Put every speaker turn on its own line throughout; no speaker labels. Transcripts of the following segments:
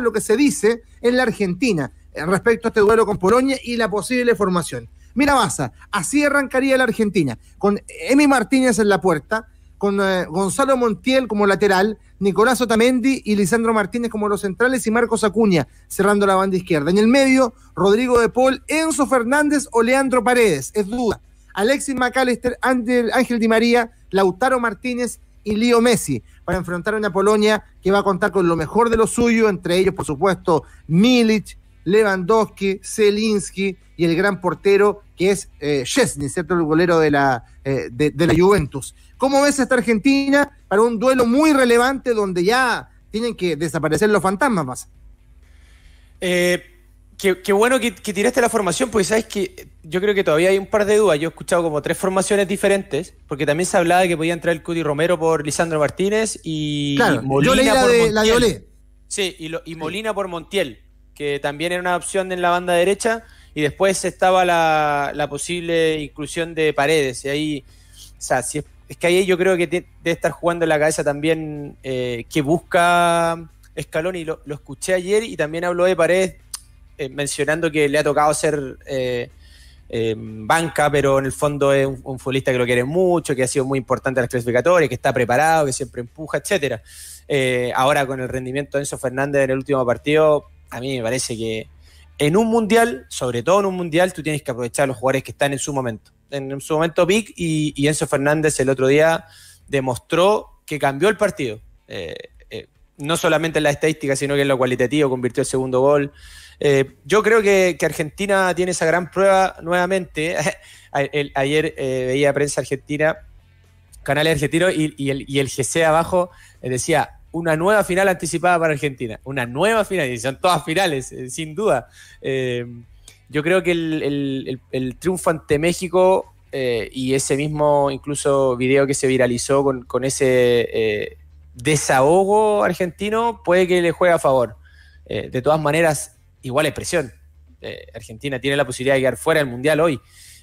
lo que se dice en la Argentina eh, respecto a este duelo con Polonia y la posible formación. Mira, Baza, así arrancaría la Argentina, con Emi Martínez en la puerta, con eh, Gonzalo Montiel como lateral, Nicolás Otamendi y Lisandro Martínez como los centrales y Marcos Acuña cerrando la banda izquierda. En el medio, Rodrigo de Paul, Enzo Fernández o Leandro Paredes, es duda. Alexis McAllister, Ángel Di María, Lautaro Martínez, y Leo Messi para enfrentar a una Polonia que va a contar con lo mejor de lo suyo, entre ellos, por supuesto, Milic, Lewandowski, Zelinski y el gran portero que es eh, Szczesny, ¿cierto? El golero de la, eh, de, la Juventus. ¿Cómo ves esta Argentina para un duelo muy relevante donde ya tienen que desaparecer los fantasmas más?
Eh, qué, bueno que, que, tiraste la formación, porque
sabes que
yo creo que todavía hay un par de dudas. Yo he escuchado como tres formaciones diferentes, porque también se hablaba de que podía entrar el Cudi Romero por Lisandro Martínez y Molina por Sí, y, Molina por Montiel, que también era una opción en la banda derecha. Y después estaba la, posible inclusión de Paredes. Y ahí, o sea, es, que ahí yo creo que debe estar jugando en la cabeza también eh, que busca Escalón. Y lo, escuché ayer y también habló de Paredes eh, mencionando que le ha tocado ser. Eh, banca, pero en el fondo es un, futbolista que lo quiere mucho, que ha sido muy importante en las clasificatorias, que está preparado, que siempre empuja, etcétera. Eh, ahora con el rendimiento de Enzo Fernández en el último partido, a mí me parece que en un mundial, sobre todo en un mundial, tú tienes que aprovechar los jugadores que están en su momento. En su momento Vic y, Enzo Fernández el otro día demostró que cambió el partido. Eh, no solamente en la estadística, sino que en lo cualitativo, convirtió el segundo gol. Eh, yo creo que, Argentina tiene esa gran prueba nuevamente. ayer eh, veía prensa argentina, canales argentinos, y, el, GC abajo eh, decía, una nueva final anticipada para Argentina. Una nueva final, y son todas finales, sin duda. yo creo que el, triunfo ante México y ese mismo incluso video que se viralizó con ese desahogo argentino puede que le juegue a favor. Eh, de todas maneras, igual es presión. Eh, Argentina tiene la posibilidad de quedar fuera del Mundial hoy.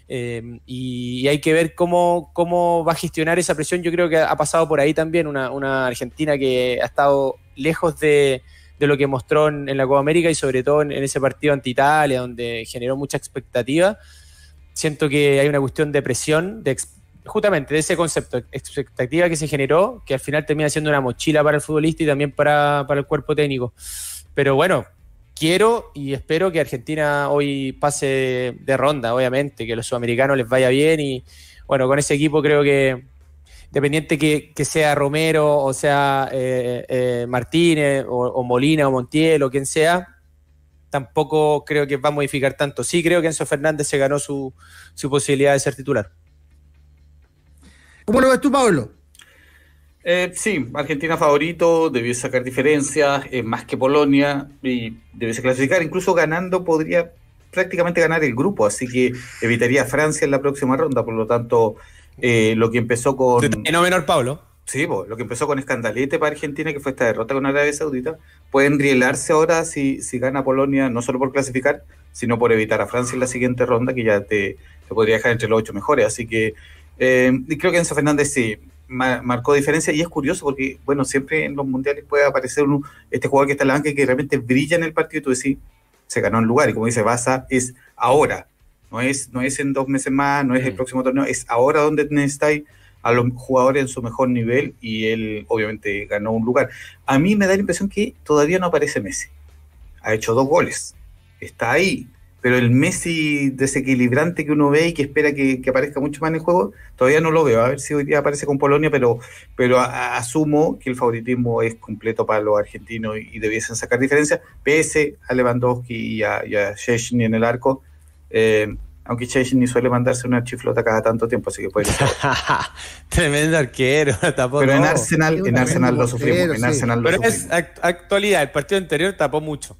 Eh, y, hay que ver cómo, cómo va a gestionar esa presión. Yo creo que ha pasado por ahí también una, Argentina que ha estado lejos de, lo que mostró en, la Copa América y sobre todo en, ese partido ante Italia, donde generó mucha expectativa. Siento que hay una cuestión de presión, de, justamente de ese concepto, expectativa que se generó, que al final termina siendo una mochila para el futbolista y también para, el cuerpo técnico. Pero bueno, quiero y espero que Argentina hoy pase de ronda, obviamente, que a los sudamericanos les vaya bien y bueno, con ese equipo creo que dependiente que, sea Romero o sea eh, eh, Martínez o, Molina o Montiel o quien sea, tampoco creo que va a modificar tanto. Sí creo que Enzo Fernández se ganó su posibilidad de ser titular. ¿Cómo lo ves tú, Pablo?
Eh, sí, Argentina favorito, debió sacar diferencias, eh, más que Polonia, y debiese clasificar, incluso ganando podría prácticamente ganar el grupo, así que evitaría a Francia en la próxima ronda, por lo tanto, eh, lo que empezó con... No menor, Pablo. Sí, lo que empezó con escandalete para Argentina, que fue esta derrota con Arabia Saudita, pueden rielarse ahora si, si gana Polonia, no solo por clasificar, sino por evitar a Francia en la siguiente ronda, que ya te, te podría dejar entre los ocho mejores. Así que eh, y creo que Enzo Fernández sí marcó diferencia y es curioso porque, bueno, siempre en los mundiales puede aparecer un, este jugador que está en la banca y que realmente brilla en el partido y tú decís, se ganó el lugar. Y como dice Baza, es ahora. No es, no es en dos meses más, no es el mm. próximo torneo, es ahora donde estáis a los jugadores en su mejor nivel y él obviamente ganó un lugar. A mí me da la impresión que todavía no aparece Messi. Ha hecho dos goles, está ahí, pero el Messi desequilibrante que uno ve y que espera que, aparezca mucho más en el juego, todavía no lo veo. A ver si hoy día aparece con Polonia, pero, pero asumo que el favoritismo es completo para los argentinos y, debiesen sacar diferencia, pese a Lewandowski y a, y en el arco. Eh, aunque Sheshin suele mandarse una chiflota cada tanto tiempo, así que puede ser.
Tremendo arquero,
Pero en Arsenal, lo sufrimos. En Arsenal Pero
actualidad, el partido anterior tapó mucho.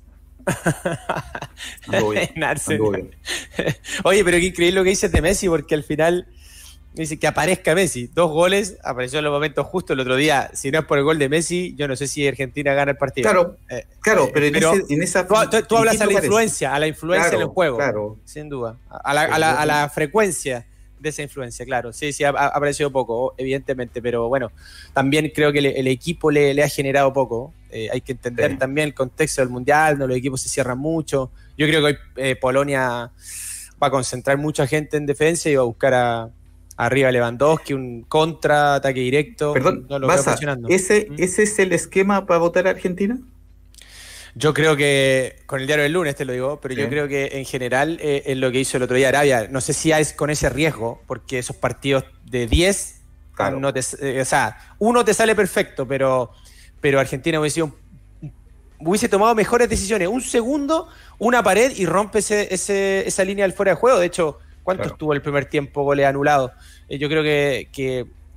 Oye, pero qué increíble lo que dices de Messi, porque al final dice que aparezca Messi. Dos goles, apareció en los momentos justo el otro día. Si no es por el gol de Messi, yo no sé si Argentina gana el partido. Claro, eh, claro, eh, pero, en, esa. Tú, tú hablas a la influencia, a la influencia en el juego. Sin duda. A la, a la frecuencia esa influencia, claro. Sí, sí, ha, aparecido poco, evidentemente, pero bueno, también creo que el equipo le, ha generado poco. Eh, hay que entender también el contexto del Mundial, no los equipos se cierran mucho. Yo creo que hoy eh, Polonia va a concentrar mucha gente en defensa y va a buscar a, arriba Lewandowski, un contraataque directo. Perdón, no lo ¿ese, ¿Mm? ¿ese es el esquema para votar a Argentina? Yo creo que, con el diario del lunes te lo digo, pero yo creo que en general en eh, es lo que hizo el otro día Arabia. No sé si es con ese riesgo, porque esos partidos de 10, eh, uno te sale perfecto, pero, Argentina hubiese, hubiese tomado mejores decisiones. Un segundo, una pared y rompe esa línea del fuera de juego. De hecho, ¿cuánto estuvo el primer tiempo goles anulado? Eh, yo creo que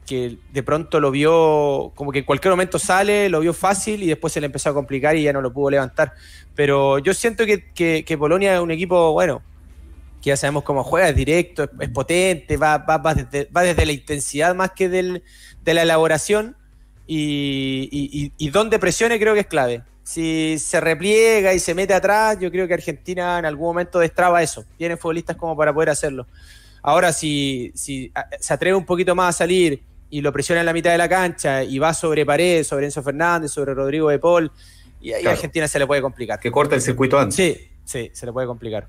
que de pronto lo vio, como que en cualquier momento sale, lo vio fácil y después se le empezó a complicar y ya no lo pudo levantar. Pero yo siento que, que, Polonia es un equipo, bueno, que ya sabemos cómo juega, es directo, es, potente, va, va, va, desde, la intensidad más que del, de la elaboración y, y, y, donde presione creo que es clave. Si se repliega y se mete atrás, yo creo que Argentina en algún momento destraba eso. Tiene futbolistas como para poder hacerlo. Ahora, si, si, se atreve un poquito más a salir, y lo presiona en la mitad de la cancha y va sobre Paredes, sobre Enzo Fernández, sobre Rodrigo de Paul, y a Argentina se le puede complicar. Que corta el circuito antes. Sí, sí, se le puede complicar.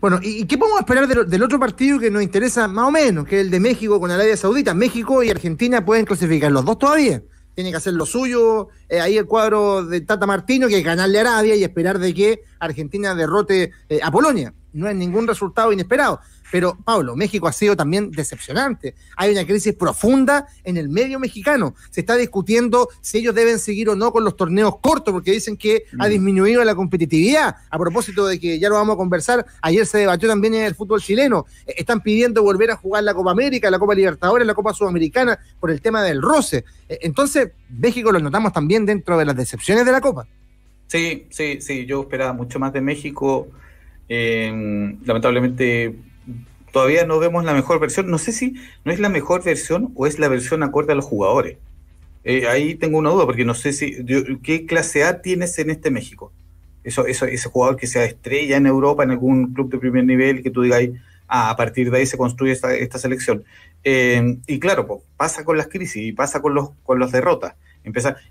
Bueno, ¿y qué podemos esperar del, otro partido que nos interesa más o menos, que es el de México con Arabia Saudita? México y Argentina pueden clasificar los dos todavía. Tiene que hacer lo suyo. Eh, ahí el cuadro de Tata Martino, que es ganarle a Arabia y esperar de que Argentina derrote eh, a Polonia no es ningún resultado inesperado. Pero, Pablo, México ha sido también decepcionante. Hay una crisis profunda en el medio mexicano. Se está discutiendo si ellos deben seguir o no con los torneos cortos, porque dicen que ha mm. disminuido la competitividad. A propósito de que ya lo vamos a conversar, ayer se debatió también en el fútbol chileno. Eh, están pidiendo volver a jugar la Copa América, la Copa Libertadores, la Copa Sudamericana, por el tema del roce. Eh, entonces, México lo notamos también dentro de las decepciones de la Copa.
Sí, sí, sí. Yo esperaba mucho más de México Em, lamentablemente todavía no vemos la mejor versión. No sé si no es la mejor versión o es la versión acorde a los jugadores. Eh, ahí tengo una duda, porque no sé si qué clase A tienes en este México. Eso, eso, ese jugador que sea estrella en Europa, en algún club de primer nivel, que tú digas, ah, a partir de ahí se construye esta, selección. Em, y claro, pues, pasa con las crisis y pasa con los con las derrotas.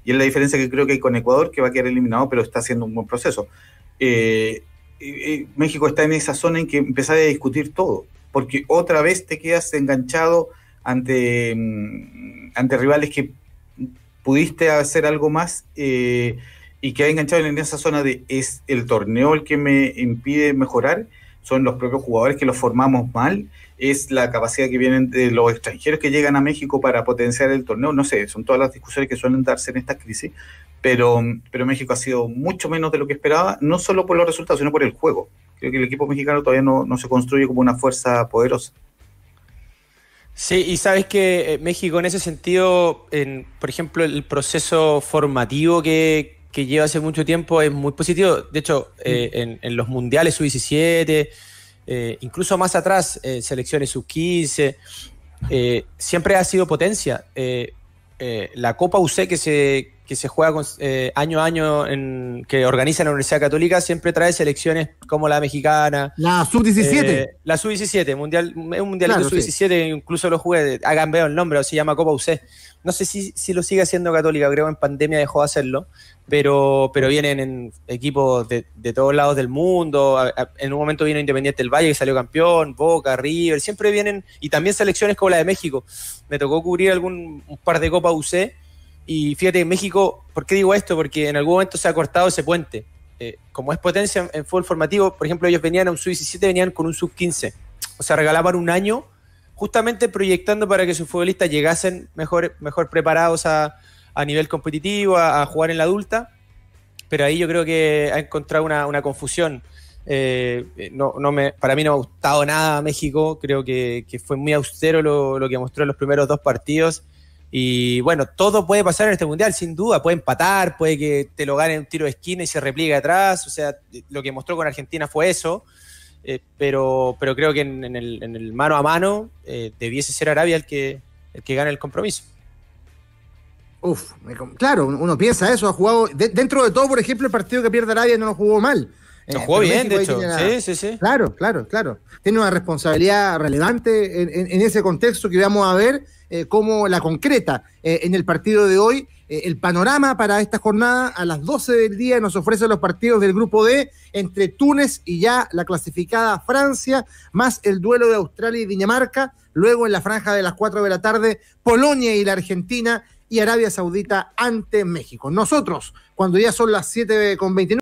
y es la diferencia que creo que hay con Ecuador, que va a quedar eliminado, pero está haciendo un buen proceso. Eh, eh, eh, México está en esa zona en que empezás a discutir todo, porque otra vez te quedas enganchado ante, mm, ante rivales que pudiste hacer algo más eh, y que ha enganchado en esa zona de es el torneo el que me impide mejorar son los propios jugadores que los formamos mal, es la capacidad que vienen de los extranjeros que llegan a México para potenciar el torneo, no sé, son todas las discusiones que suelen darse en esta crisis, pero, pero México ha sido mucho menos de lo que esperaba, no solo por los resultados, sino por el juego. Creo que el equipo mexicano todavía no, no se construye como una fuerza poderosa.
Sí, y sabes que eh, México en ese sentido, en, por ejemplo, el proceso formativo que, que lleva hace mucho tiempo es muy positivo. De hecho, mm. eh, en, los mundiales sub-17, eh, incluso más atrás, eh, selecciones sub-15, siempre ha sido potencia. la Copa UC que se, que se juega eh, año a año, en, que organiza la Universidad Católica, siempre trae selecciones como la mexicana. La sub-17. Eh, la sub-17, mundial, es un mundial de sub-17, incluso lo jugué, ha cambiado el nombre, se llama Copa UC. No sé si, lo sigue haciendo Católica, creo que en pandemia dejó de hacerlo, pero, pero vienen en equipos de, todos lados del mundo. en un momento vino Independiente del Valle, que salió campeón, Boca, River, siempre vienen, y también selecciones como la de México. Me tocó cubrir algún un par de Copa UC y fíjate, México, ¿por qué digo esto? Porque en algún momento se ha cortado ese puente. Eh, como es potencia en, fútbol formativo, por ejemplo, ellos venían a un sub-17, venían con un sub-15. O sea, regalaban un año justamente proyectando para que sus futbolistas llegasen mejor, mejor preparados a, a nivel competitivo, a, jugar en la adulta. Pero ahí yo creo que ha encontrado una, confusión. Eh, no, me, para mí no me ha gustado nada México. Creo que, fue muy austero lo, lo, que mostró en los primeros dos partidos. Y bueno, todo puede pasar en este mundial, sin duda. Puede empatar, puede que te lo gane un tiro de esquina y se repliegue atrás. O sea, lo que mostró con Argentina fue eso. Eh, pero, pero creo que en, el, mano a mano eh, debiese ser Arabia el que, el gane el compromiso.
Uf, claro, uno piensa eso. Ha jugado. dentro de todo, por ejemplo, el partido que pierde Arabia no lo jugó mal. Lo eh, jugó bien, de hecho. sí, sí, sí. Claro, claro, claro. Tiene una responsabilidad relevante en, en ese contexto que vamos a ver eh, como la concreta eh, en el partido de hoy. Eh, el panorama para esta jornada a las 12 del día nos ofrece los partidos del grupo D entre Túnez y ya la clasificada Francia, más el duelo de Australia y Dinamarca. Luego en la franja de las 4 de la tarde, Polonia y la Argentina y Arabia Saudita ante México. Nosotros, cuando ya son las 7 con 29,